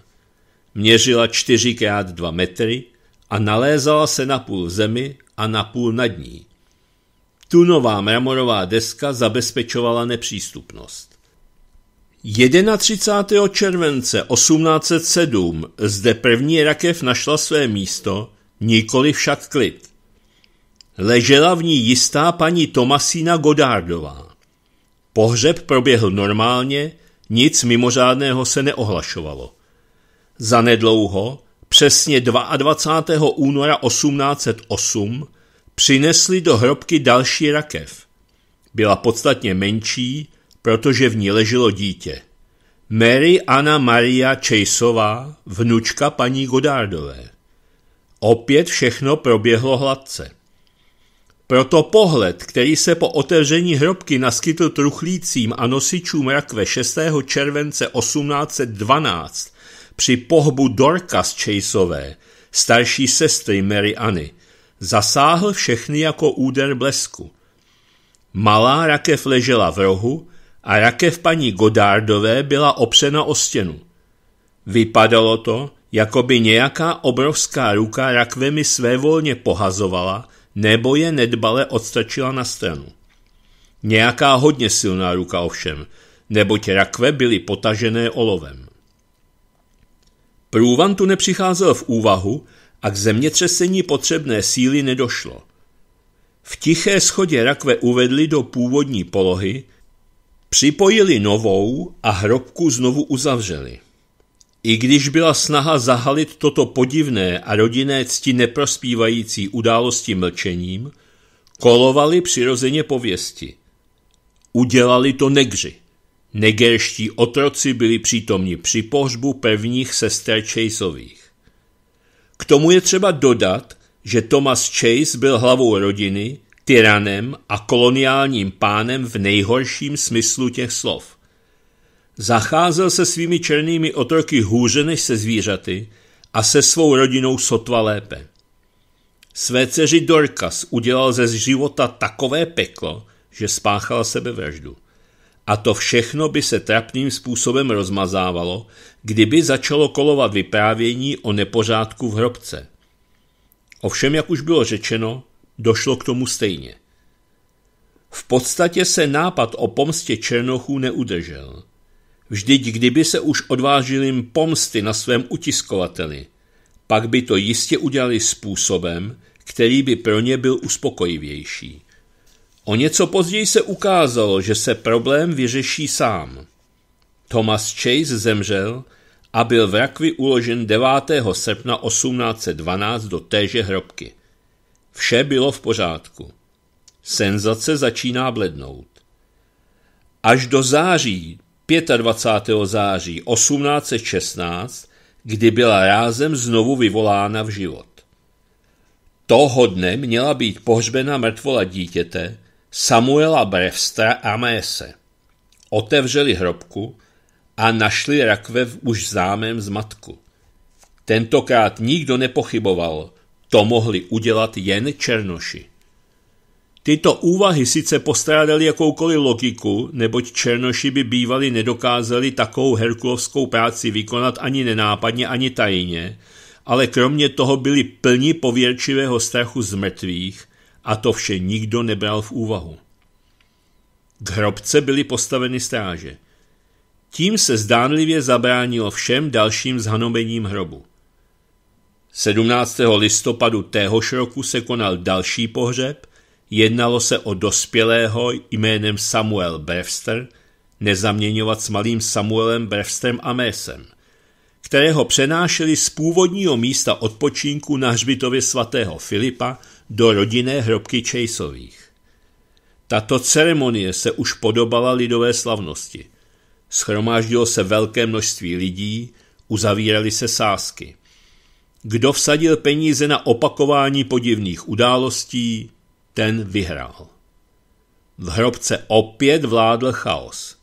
Měřila 4x2 metry, a nalézala se na půl zemi a na půl nad ní. Tunová mramorová deska zabezpečovala nepřístupnost. 31. července 1807 zde první rakev našla své místo, nikoli však klid. Ležela v ní jistá paní Tomasína Godardová. Pohřeb proběhl normálně, nic mimořádného se neohlašovalo. Zanedlouho, přesně 22. února 1808, přinesli do hrobky další rakev. Byla podstatně menší, protože v ní leželo dítě. Mary Anna Maria Chaseová, vnučka paní Godardové. Opět všechno proběhlo hladce. Proto pohled, který se po otevření hrobky naskytl truchlícím a nosičům rakve 6. července 1812 při pohbu Dorcas Chaseové, starší sestry Mary Anny, zasáhl všechny jako úder blesku. Malá rakev ležela v rohu a rakev paní Godardové byla opřena o stěnu. Vypadalo to, jako by nějaká obrovská ruka rakvemi svévolně pohazovala nebo je nedbale odstačila na stranu. Nějaká hodně silná ruka ovšem, neboť rakve byly potažené olovem. Průvan tu nepřicházel v úvahu a k zemětřesení potřebné síly nedošlo. V tiché schodě rakve uvedli do původní polohy, připojili novou a hrobku znovu uzavřeli. I když byla snaha zahalit toto podivné a rodinné cti neprospívající události mlčením, kolovali přirozeně pověsti. Udělali to negři. Negerští otroci byli přítomni při pohřbu prvních sester Chaseových. K tomu je třeba dodat, že Thomas Chase byl hlavou rodiny, tyranem a koloniálním pánem v nejhorším smyslu těch slov. Zacházel se svými černými otroky hůře než se zvířaty a se svou rodinou sotva lépe. Své dceři Dorcas udělal ze života takové peklo, že spáchal sebevraždu. A to všechno by se trapným způsobem rozmazávalo, kdyby začalo kolovat vyprávění o nepořádku v hrobce. Ovšem, jak už bylo řečeno, došlo k tomu stejně. V podstatě se nápad o pomstě Černochů neudržel. Vždyť kdyby se už odvážili pomsty na svém utiskovateli, pak by to jistě udělali způsobem, který by pro ně byl uspokojivější. O něco později se ukázalo, že se problém vyřeší sám. Thomas Chase zemřel a byl v rakvi uložen 9. srpna 1812 do téže hrobky. Vše bylo v pořádku. Senzace začíná blednout. Až do září, 25. září 1816, kdy byla rázem znovu vyvolána v život. Toho dne měla být pohřbena mrtvola dítěte, Samuela Brevstra a Mese. Otevřeli hrobku a našli rakve v už známém zmatku. Tentokrát nikdo nepochyboval, to mohli udělat jen Černoši. Tyto úvahy sice postrádaly jakoukoliv logiku, neboť Černoši by bývali nedokázali takovou herkulovskou práci vykonat ani nenápadně, ani tajně, ale kromě toho byli plni pověrčivého strachu z mrtvých – a to vše nikdo nebral v úvahu. K hrobce byly postaveny stráže. Tím se zdánlivě zabránilo všem dalším zhanobením hrobu. 17. listopadu téhož roku se konal další pohřeb, jednalo se o dospělého jménem Samuel Brewster, nezaměňovat s malým Samuelem Brewsterem a Mésem, kterého přenášeli z původního místa odpočinku na hřbitově svatého Filipa do rodinné hrobky Chaseových. Tato ceremonie se už podobala lidové slavnosti. Schromáždilo se velké množství lidí, uzavíraly se sásky. Kdo vsadil peníze na opakování podivných událostí, ten vyhrál. V hrobce opět vládl chaos.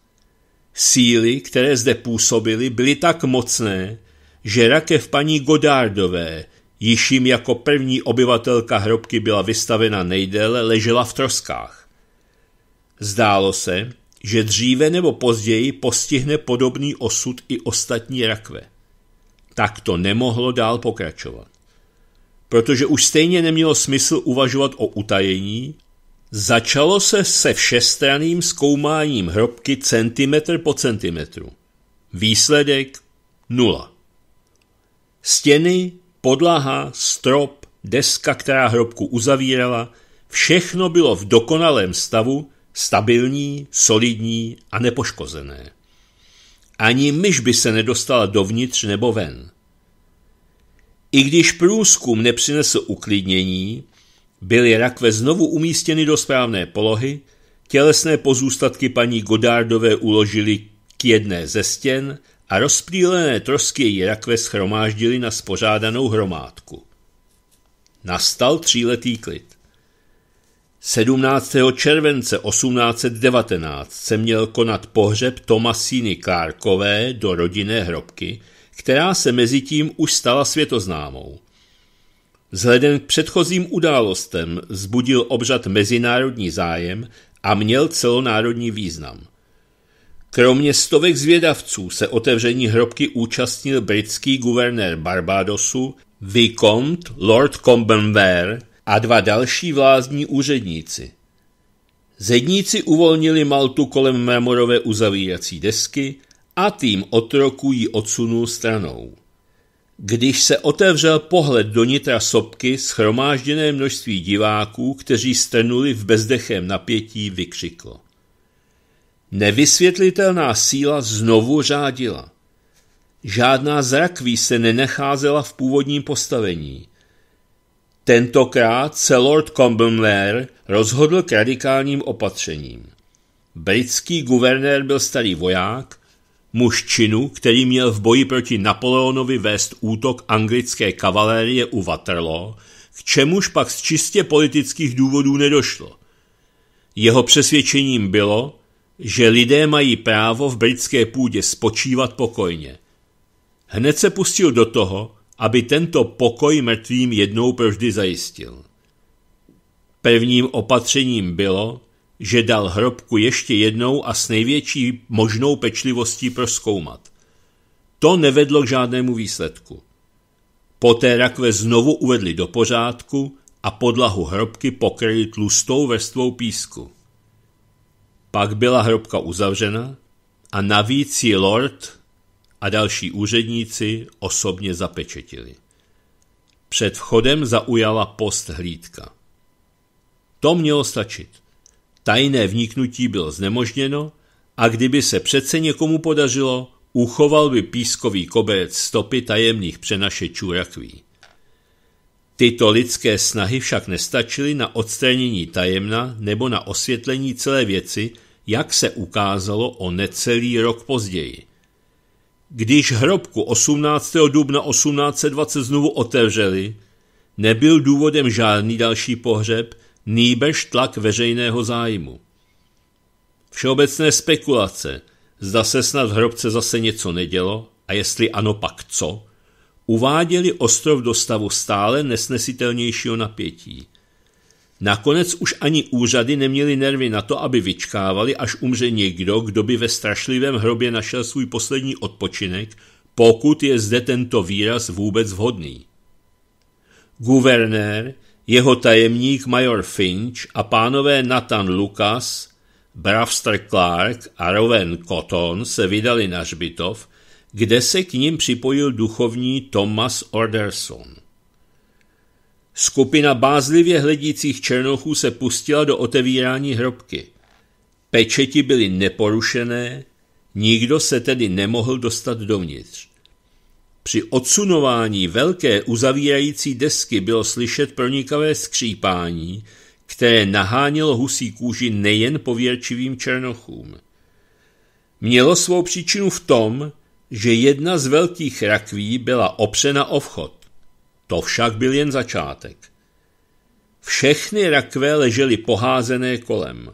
Síly, které zde působily, byly tak mocné, že rakev paní Godardové již jim jako první obyvatelka hrobky byla vystavena nejdéle, ležela v troskách. Zdálo se, že dříve nebo později postihne podobný osud i ostatní rakve. Tak to nemohlo dál pokračovat. Protože už stejně nemělo smysl uvažovat o utajení, začalo se se všestraným zkoumáním hrobky centimetr po centimetru. Výsledek nula. Stěny, podlaha, strop, deska, která hrobku uzavírala, všechno bylo v dokonalém stavu, stabilní, solidní a nepoškozené. Ani myš by se nedostala dovnitř nebo ven. I když průzkum nepřinesl uklidnění, byly rakve znovu umístěny do správné polohy, tělesné pozůstatky paní Godardové uložili k jedné ze stěn – a rozplílené trosky její rakve schromáždili na spořádanou hromádku. Nastal tříletý klid. 17. července 1819 se měl konat pohřeb Tomasíny Kárkové do rodinné hrobky, která se mezi tím už stala světoznámou. Vzhledem k předchozím událostem zbudil obřad mezinárodní zájem a měl celonárodní význam. Kromě stovek zvědavců se otevření hrobky účastnil britský guvernér Barbadosu, Vicomte Lord Combenware a dva další vlázní úředníci. Zedníci uvolnili Maltu kolem mramorové uzavírací desky a tým otroků ji odsunul stranou. Když se otevřel pohled do nitra sopky, schromážděné množství diváků, kteří strnuli v bezdechém napětí, vykřiklo. Nevysvětlitelná síla znovu řádila. Žádná z rakví se nenacházela v původním postavení. Tentokrát se Lord Combenlair rozhodl k radikálním opatřením. Britský guvernér byl starý voják, muž činu, který měl v boji proti Napoleonovi vést útok anglické kavalérie u Waterloo, k čemuž pak z čistě politických důvodů nedošlo. Jeho přesvědčením bylo, že lidé mají právo v britské půdě spočívat pokojně. Hned se pustil do toho, aby tento pokoj mrtvým jednou proždy zajistil. Prvním opatřením bylo, že dal hrobku ještě jednou a s největší možnou pečlivostí proskoumat. To nevedlo k žádnému výsledku. Poté rakve znovu uvedli do pořádku a podlahu hrobky pokryli tlustou vrstvou písku. Pak byla hrobka uzavřena a navíc ji lord a další úředníci osobně zapečetili. Před vchodem zaujala post hlídka. To mělo stačit. Tajné vniknutí bylo znemožněno a kdyby se přece někomu podařilo, uchoval by pískový koberec stopy tajemných přenašečů rakví. Tyto lidské snahy však nestačily na odstranění tajemna nebo na osvětlení celé věci, jak se ukázalo o necelý rok později. Když hrobku 18. dubna 1820 znovu otevřeli, nebyl důvodem žádný další pohřeb, nýbež tlak veřejného zájmu. Všeobecné spekulace, zda se snad v hrobce zase něco nedělo a jestli ano, pak co – Uváděli ostrov do stavu stále nesnesitelnějšího napětí. Nakonec už ani úřady neměly nervy na to, aby vyčkávali, až umře někdo, kdo by ve strašlivém hrobě našel svůj poslední odpočinek, pokud je zde tento výraz vůbec vhodný. Guvernér, jeho tajemník major Finch a pánové Nathan Lucas, Bravster Clark a Rowan Cotton se vydali na Žbitov, kde se k ním připojil duchovní Thomas Orderson. Skupina bázlivě hledících černochů se pustila do otevírání hrobky. Pečeti byly neporušené, nikdo se tedy nemohl dostat dovnitř. Při odsunování velké uzavírající desky bylo slyšet pronikavé skřípání, které nahánělo husí kůži nejen pověrčivým černochům. Mělo svou příčinu v tom, že jedna z velkých rakví byla opřena o vchod. To však byl jen začátek. Všechny rakve ležely poházené kolem.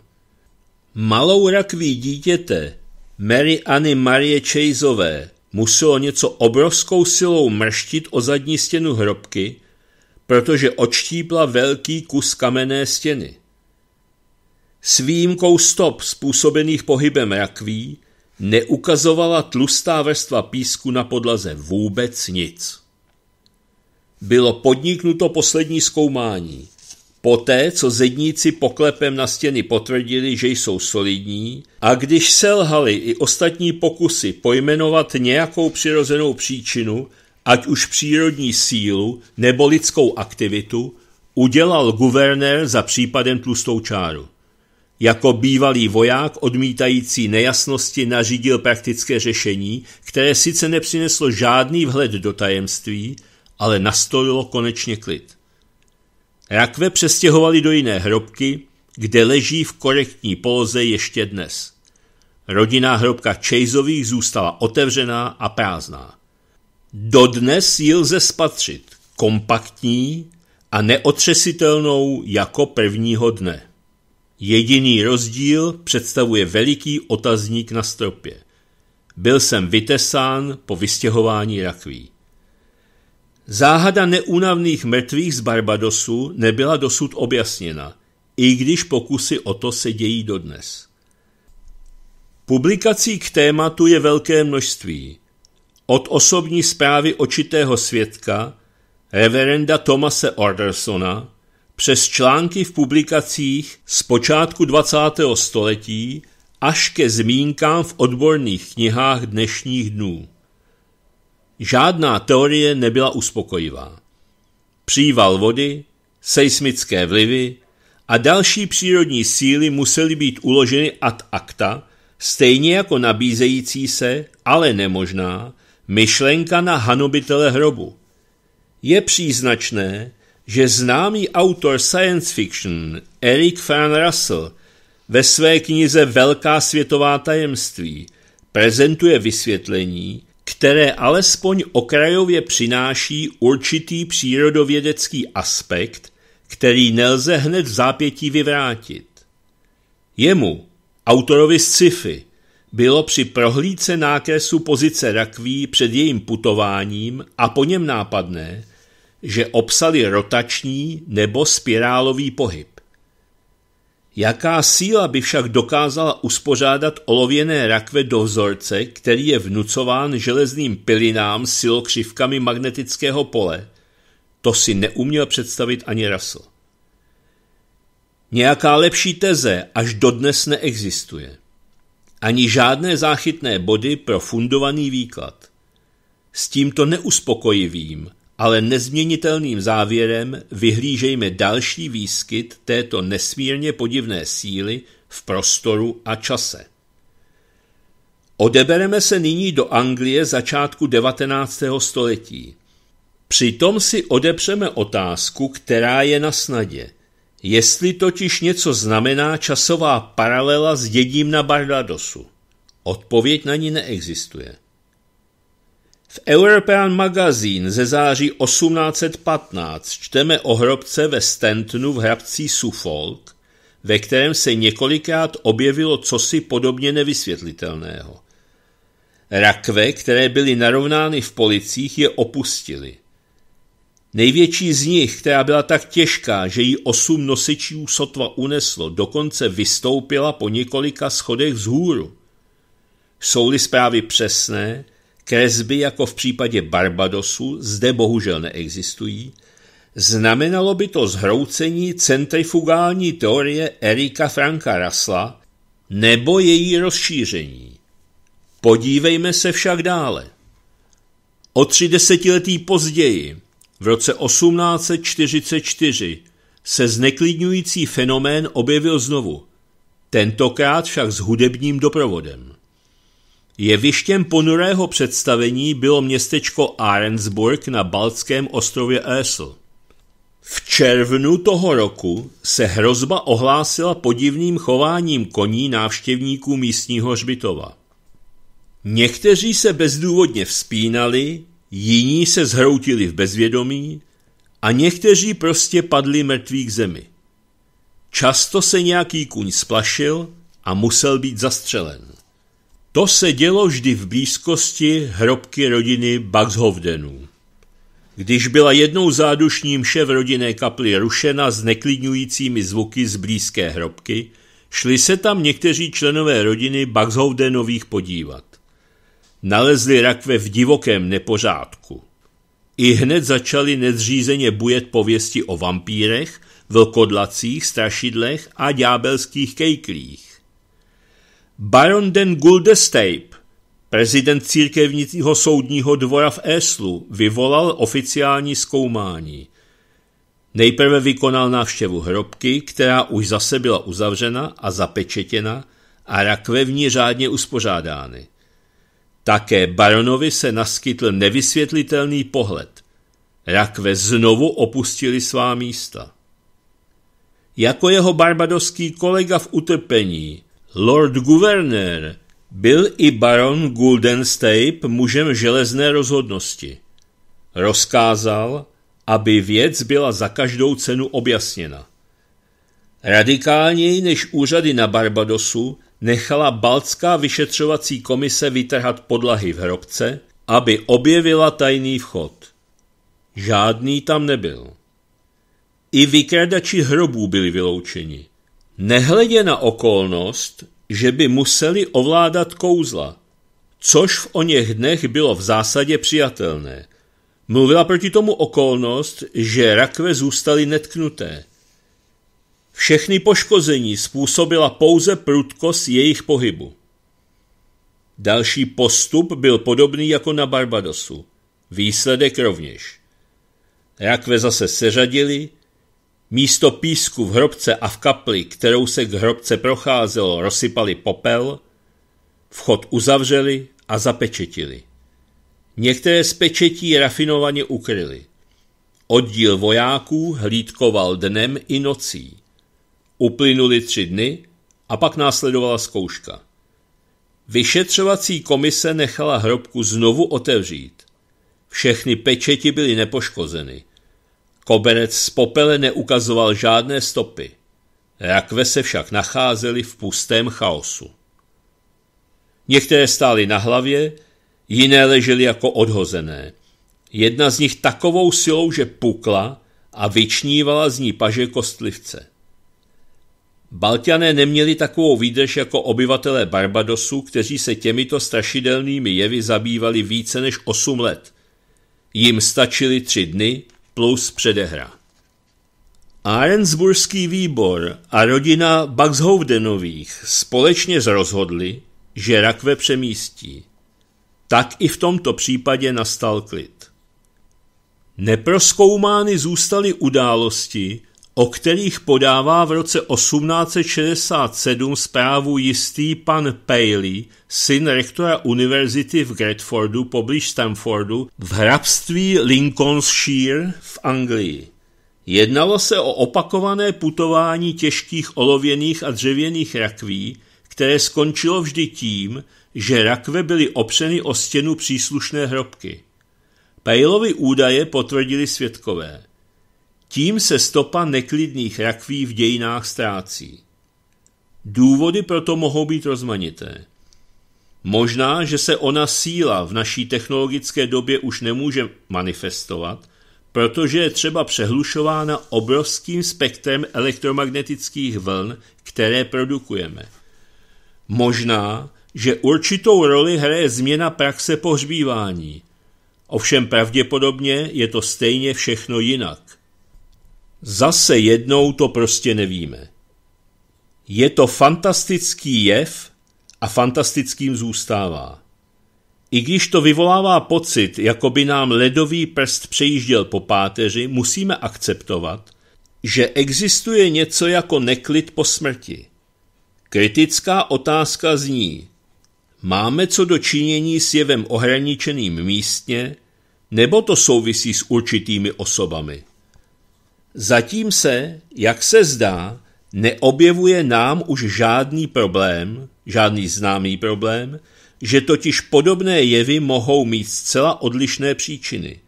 Malou rakví dítěte, Mary Anny Marie Chaseové, muselo něco obrovskou silou mrštit o zadní stěnu hrobky, protože odštípla velký kus kamenné stěny. S výjimkou stop způsobených pohybem rakví neukazovala tlustá vrstva písku na podlaze vůbec nic. Bylo podniknuto poslední zkoumání. Poté, co zedníci poklepem na stěny potvrdili, že jsou solidní, a když selhali i ostatní pokusy pojmenovat nějakou přirozenou příčinu, ať už přírodní sílu nebo lidskou aktivitu, udělal guvernér za případem tlustou čáru. Jako bývalý voják odmítající nejasnosti nařídil praktické řešení, které sice nepřineslo žádný vhled do tajemství, ale nastolilo konečně klid. Rakve přestěhovali do jiné hrobky, kde leží v korektní poloze ještě dnes. Rodinná hrobka Chaseových zůstala otevřená a prázdná. Dodnes ji lze spatřit, kompaktní a neotřesitelnou jako prvního dne. Jediný rozdíl představuje veliký otazník na stropě. Byl jsem vytesán po vystěhování rakví. Záhada neúnavných mrtvých z Barbadosu nebyla dosud objasněna, i když pokusy o to se dějí dodnes. Publikací k tématu je velké množství. Od osobní zprávy očitého svědka, reverenda Tomase Ordersona, přes články v publikacích z počátku 20. století až ke zmínkám v odborných knihách dnešních dnů. Žádná teorie nebyla uspokojivá. Příval vody, seismické vlivy a další přírodní síly musely být uloženy ad acta, stejně jako nabízející se, ale nemožná, myšlenka na hanobitele hrobu. Je příznačné, že známý autor science fiction Eric Fran Russell ve své knize Velká světová tajemství prezentuje vysvětlení, které alespoň okrajově přináší určitý přírodovědecký aspekt, který nelze hned v zápětí vyvrátit. Jemu, autorovi z sci-fi, bylo při prohlídce nákresu pozice rakví před jejím putováním a po něm nápadné – že obsali rotační nebo spirálový pohyb. Jaká síla by však dokázala uspořádat olověné rakve do vzorce, který je vnucován železným pilinám silokřivkami magnetického pole, to si neuměl představit ani Russell. Nějaká lepší teze až dodnes neexistuje. Ani žádné záchytné body pro fundovaný výklad. S tímto neuspokojivým, ale nezměnitelným závěrem vyhlížejme další výskyt této nesmírně podivné síly v prostoru a čase. Odebereme se nyní do Anglie začátku 19. století. Přitom si odepřeme otázku, která je na snadě. Jestli totiž něco znamená časová paralela s dědím na Bardadosu. Odpověď na ní neexistuje. V European Magazine ze září 1815 čteme o hrobce ve Stentonu v hrabcí Suffolk, ve kterém se několikrát objevilo cosi podobně nevysvětlitelného. Rakve, které byly narovnány v policích, je opustily. Největší z nich, která byla tak těžká, že ji osm nosičů sotva uneslo, dokonce vystoupila po několika schodech hůru. Jsou-li zprávy přesné, Kresby jako v případě Barbadosu zde bohužel neexistují, znamenalo by to zhroucení centrifugální teorie Erika Franka Rasla nebo její rozšíření. Podívejme se však dále. O tři desetiletí později, v roce 1844, se zneklidňující fenomén objevil znovu, tentokrát však s hudebním doprovodem. Jevištěm ponurého představení bylo městečko Arensburg na baltském ostrově Esl. V červnu toho roku se hrozba ohlásila podivným chováním koní návštěvníků místního hřbitova. Někteří se bezdůvodně vzpínali, jiní se zhroutili v bezvědomí a někteří prostě padli mrtví k zemi. Často se nějaký kůň splašil a musel být zastřelen. To se dělo vždy v blízkosti hrobky rodiny Baxhovdenů. Když byla jednou zádušním šev v rodinné kapli rušena s neklidňujícími zvuky z blízké hrobky, šli se tam někteří členové rodiny Baxhovdenových podívat. Nalezli rakve v divokém nepořádku. I hned začali nezřízeně bujet pověsti o vampírech, vlkodlacích, strašidlech a ďábelských kejklích. Baron den Guldesteip, prezident církevního soudního dvora v Eslu, vyvolal oficiální zkoumání. Nejprve vykonal návštěvu hrobky, která už zase byla uzavřena a zapečetěna a rakve v ní řádně uspořádány. Také baronovi se naskytl nevysvětlitelný pohled. Rakve znovu opustili svá místa. Jako jeho barbadoský kolega v utrpení, Lord guvernér byl i baron Guldenstape mužem železné rozhodnosti. Rozkázal, aby věc byla za každou cenu objasněna. Radikálněji než úřady na Barbadosu nechala Balcká vyšetřovací komise vytrhat podlahy v hrobce, aby objevila tajný vchod. Žádný tam nebyl. I vykradači hrobů byli vyloučeni – Nehledě na okolnost, že by museli ovládat kouzla, což v o něch dnech bylo v zásadě přijatelné. Mluvila proti tomu okolnost, že rakve zůstaly netknuté. Všechny poškození způsobila pouze prudkost jejich pohybu. Další postup byl podobný jako na Barbadosu. Výsledek rovněž. Rakve zase seřadili, Místo písku v hrobce a v kapli, kterou se k hrobce procházelo, rozsypali popel, vchod uzavřeli a zapečetili. Některé z pečetí rafinovaně ukryli. Oddíl vojáků hlídkoval dnem i nocí. Uplynuly tři dny a pak následovala zkouška. Vyšetřovací komise nechala hrobku znovu otevřít. Všechny pečeti byly nepoškozeny. Koberec z popele neukazoval žádné stopy. Rakve se však nacházely v pustém chaosu. Některé stály na hlavě, jiné ležely jako odhozené. Jedna z nich takovou silou, že pukla a vyčnívala z ní paže kostlivce. Balťané neměli takovou výdrž jako obyvatelé Barbadosu, kteří se těmito strašidelnými jevy zabývali více než 8 let. Jim stačili tři dny, plus předehra. Arensburský výbor a rodina Buxhoudenových společně zrozhodli, že rakve přemístí. Tak i v tomto případě nastal klid. Neproskoumány zůstaly události, o kterých podává v roce 1867 zprávu jistý pan Paley, syn rektora univerzity v Gretfordu poblíž Stamfordu v hrabství Lincolnshire v Anglii. Jednalo se o opakované putování těžkých olověných a dřevěných rakví, které skončilo vždy tím, že rakve byly opřeny o stěnu příslušné hrobky. Pejlovy údaje potvrdili svědkové – tím se stopa neklidných rakví v dějinách ztrácí. Důvody proto mohou být rozmanité. Možná, že se ona síla v naší technologické době už nemůže manifestovat, protože je třeba přehlušována obrovským spektrem elektromagnetických vln, které produkujeme. Možná, že určitou roli hraje změna praxe pohřbívání. Ovšem pravděpodobně je to stejně všechno jinak – Zase jednou to prostě nevíme. Je to fantastický jev a fantastickým zůstává. I když to vyvolává pocit, jako by nám ledový prst přejížděl po páteři, musíme akceptovat, že existuje něco jako neklid po smrti. Kritická otázka zní, máme co dočinění s jevem ohraničeným místně, nebo to souvisí s určitými osobami? Zatím se, jak se zdá, neobjevuje nám už žádný problém, žádný známý problém, že totiž podobné jevy mohou mít zcela odlišné příčiny.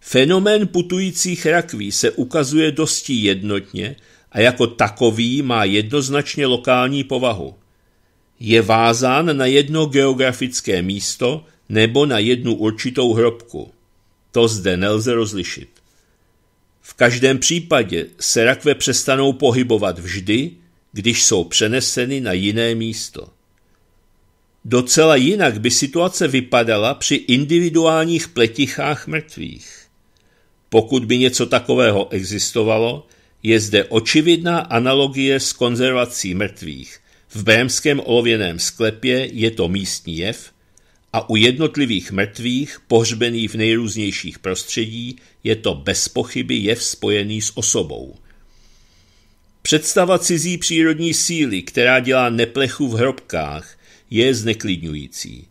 Fenomén putujících rakví se ukazuje dosti jednotně a jako takový má jednoznačně lokální povahu. Je vázán na jedno geografické místo nebo na jednu určitou hrobku. To zde nelze rozlišit. V každém případě se rakve přestanou pohybovat vždy, když jsou přeneseny na jiné místo. Docela jinak by situace vypadala při individuálních pletichách mrtvých. Pokud by něco takového existovalo, je zde očividná analogie s konzervací mrtvých. V bémském olověném sklepě je to místní jev, a u jednotlivých mrtvých, pohřbených v nejrůznějších prostředí, je to bez pochyby jev spojený s osobou. Představa cizí přírodní síly, která dělá neplechu v hrobkách, je zneklidňující.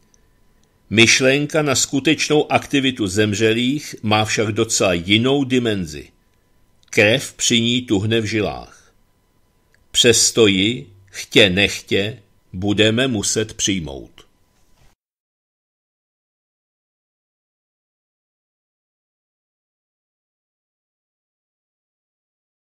Myšlenka na skutečnou aktivitu zemřelých má však docela jinou dimenzi. Krev při ní tuhne v žilách. Přesto chtě nechtě, budeme muset přijmout.